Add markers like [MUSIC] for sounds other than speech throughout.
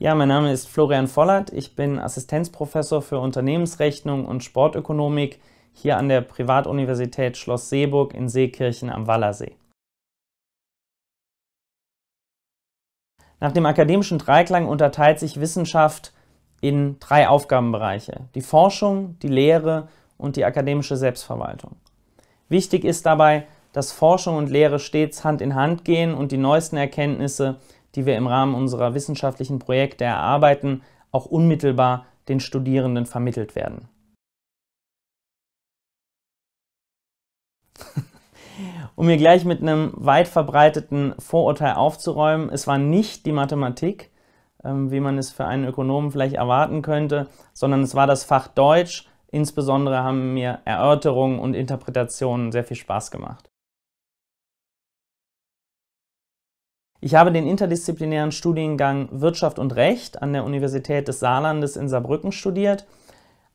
Ja, mein Name ist Florian Vollert. Ich bin Assistenzprofessor für Unternehmensrechnung und Sportökonomik hier an der Privatuniversität Schloss Seeburg in Seekirchen am Wallersee. Nach dem akademischen Dreiklang unterteilt sich Wissenschaft in drei Aufgabenbereiche: die Forschung, die Lehre und die akademische Selbstverwaltung. Wichtig ist dabei, dass Forschung und Lehre stets Hand in Hand gehen und die neuesten Erkenntnisse die wir im Rahmen unserer wissenschaftlichen Projekte erarbeiten, auch unmittelbar den Studierenden vermittelt werden. [LAUGHS] um mir gleich mit einem weit verbreiteten Vorurteil aufzuräumen, es war nicht die Mathematik, ähm, wie man es für einen Ökonomen vielleicht erwarten könnte, sondern es war das Fach Deutsch. Insbesondere haben mir Erörterungen und Interpretationen sehr viel Spaß gemacht. Ich habe den interdisziplinären Studiengang Wirtschaft und Recht an der Universität des Saarlandes in Saarbrücken studiert.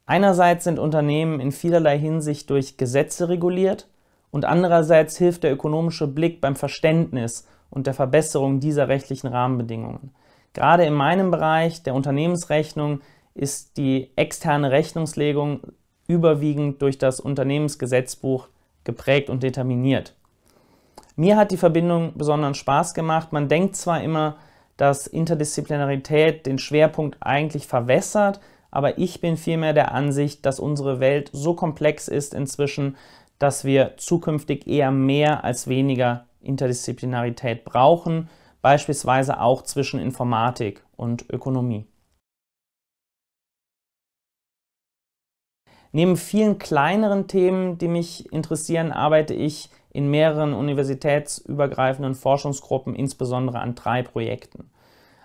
Einerseits sind Unternehmen in vielerlei Hinsicht durch Gesetze reguliert und andererseits hilft der ökonomische Blick beim Verständnis und der Verbesserung dieser rechtlichen Rahmenbedingungen. Gerade in meinem Bereich der Unternehmensrechnung ist die externe Rechnungslegung überwiegend durch das Unternehmensgesetzbuch geprägt und determiniert. Mir hat die Verbindung besonderen Spaß gemacht. Man denkt zwar immer, dass Interdisziplinarität den Schwerpunkt eigentlich verwässert, aber ich bin vielmehr der Ansicht, dass unsere Welt so komplex ist inzwischen, dass wir zukünftig eher mehr als weniger Interdisziplinarität brauchen, beispielsweise auch zwischen Informatik und Ökonomie. Neben vielen kleineren Themen, die mich interessieren, arbeite ich in mehreren universitätsübergreifenden Forschungsgruppen, insbesondere an drei Projekten.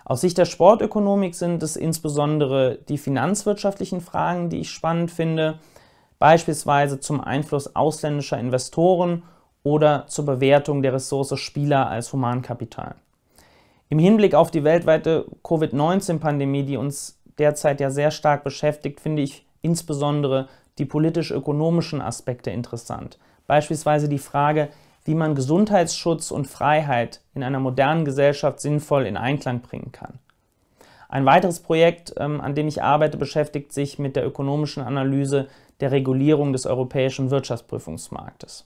Aus Sicht der Sportökonomik sind es insbesondere die finanzwirtschaftlichen Fragen, die ich spannend finde, beispielsweise zum Einfluss ausländischer Investoren oder zur Bewertung der Ressource Spieler als Humankapital. Im Hinblick auf die weltweite Covid-19-Pandemie, die uns derzeit ja sehr stark beschäftigt, finde ich insbesondere die politisch-ökonomischen Aspekte interessant. Beispielsweise die Frage, wie man Gesundheitsschutz und Freiheit in einer modernen Gesellschaft sinnvoll in Einklang bringen kann. Ein weiteres Projekt, ähm, an dem ich arbeite, beschäftigt sich mit der ökonomischen Analyse der Regulierung des europäischen Wirtschaftsprüfungsmarktes.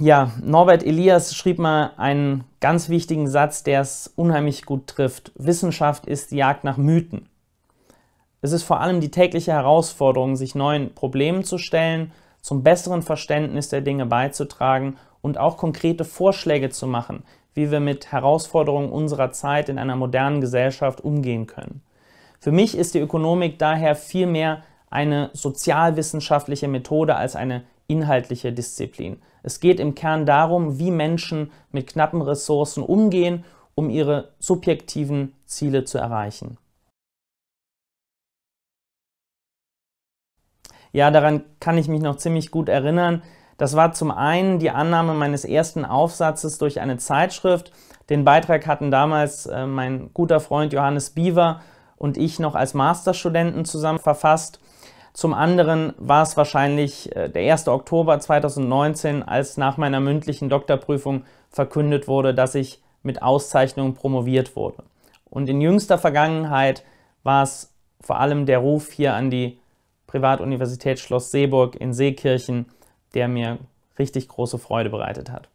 Ja, Norbert Elias schrieb mal einen ganz wichtigen Satz, der es unheimlich gut trifft. Wissenschaft ist die Jagd nach Mythen. Es ist vor allem die tägliche Herausforderung, sich neuen Problemen zu stellen, zum besseren Verständnis der Dinge beizutragen und auch konkrete Vorschläge zu machen, wie wir mit Herausforderungen unserer Zeit in einer modernen Gesellschaft umgehen können. Für mich ist die Ökonomik daher vielmehr eine sozialwissenschaftliche Methode als eine inhaltliche Disziplin. Es geht im Kern darum, wie Menschen mit knappen Ressourcen umgehen, um ihre subjektiven Ziele zu erreichen. Ja, daran kann ich mich noch ziemlich gut erinnern. Das war zum einen die Annahme meines ersten Aufsatzes durch eine Zeitschrift. Den Beitrag hatten damals äh, mein guter Freund Johannes Biewer und ich noch als Masterstudenten zusammen verfasst. Zum anderen war es wahrscheinlich äh, der 1. Oktober 2019, als nach meiner mündlichen Doktorprüfung verkündet wurde, dass ich mit Auszeichnung promoviert wurde. Und in jüngster Vergangenheit war es vor allem der Ruf hier an die Privatuniversität Schloss Seeburg in Seekirchen, der mir richtig große Freude bereitet hat.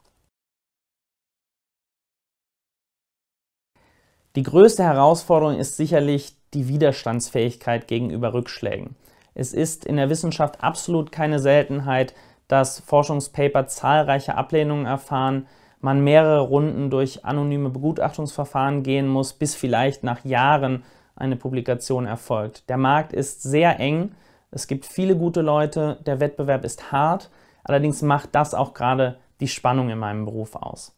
Die größte Herausforderung ist sicherlich die Widerstandsfähigkeit gegenüber Rückschlägen. Es ist in der Wissenschaft absolut keine Seltenheit, dass Forschungspaper zahlreiche Ablehnungen erfahren, man mehrere Runden durch anonyme Begutachtungsverfahren gehen muss, bis vielleicht nach Jahren eine Publikation erfolgt. Der Markt ist sehr eng es gibt viele gute Leute, der Wettbewerb ist hart, allerdings macht das auch gerade die Spannung in meinem Beruf aus.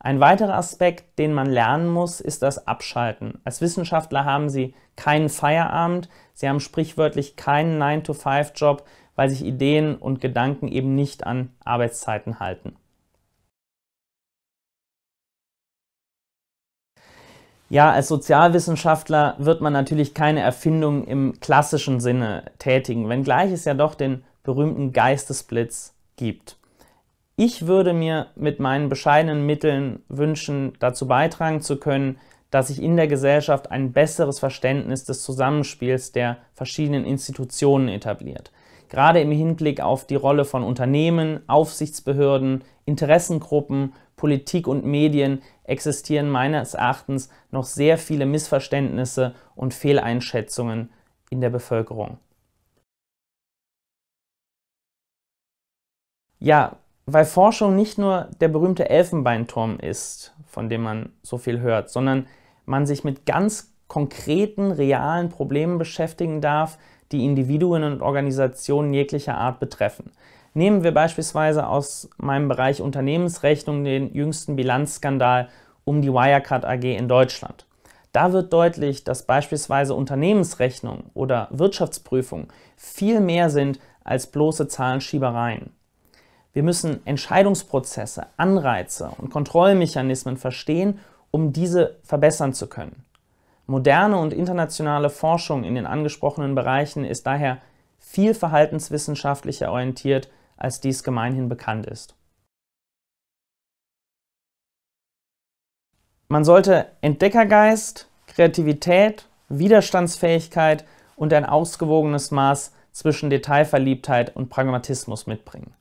Ein weiterer Aspekt, den man lernen muss, ist das Abschalten. Als Wissenschaftler haben Sie keinen Feierabend, Sie haben sprichwörtlich keinen 9-to-5-Job, weil sich Ideen und Gedanken eben nicht an Arbeitszeiten halten. Ja, als Sozialwissenschaftler wird man natürlich keine Erfindung im klassischen Sinne tätigen, wenngleich es ja doch den berühmten Geistesblitz gibt. Ich würde mir mit meinen bescheidenen Mitteln wünschen, dazu beitragen zu können, dass sich in der Gesellschaft ein besseres Verständnis des Zusammenspiels der verschiedenen Institutionen etabliert. Gerade im Hinblick auf die Rolle von Unternehmen, Aufsichtsbehörden, Interessengruppen Politik und Medien existieren meines Erachtens noch sehr viele Missverständnisse und Fehleinschätzungen in der Bevölkerung. Ja, weil Forschung nicht nur der berühmte Elfenbeinturm ist, von dem man so viel hört, sondern man sich mit ganz konkreten, realen Problemen beschäftigen darf, die Individuen und Organisationen jeglicher Art betreffen. Nehmen wir beispielsweise aus meinem Bereich Unternehmensrechnung den jüngsten Bilanzskandal um die Wirecard AG in Deutschland. Da wird deutlich, dass beispielsweise Unternehmensrechnung oder Wirtschaftsprüfung viel mehr sind als bloße Zahlenschiebereien. Wir müssen Entscheidungsprozesse, Anreize und Kontrollmechanismen verstehen, um diese verbessern zu können. Moderne und internationale Forschung in den angesprochenen Bereichen ist daher viel verhaltenswissenschaftlicher orientiert als dies gemeinhin bekannt ist. Man sollte Entdeckergeist, Kreativität, Widerstandsfähigkeit und ein ausgewogenes Maß zwischen Detailverliebtheit und Pragmatismus mitbringen.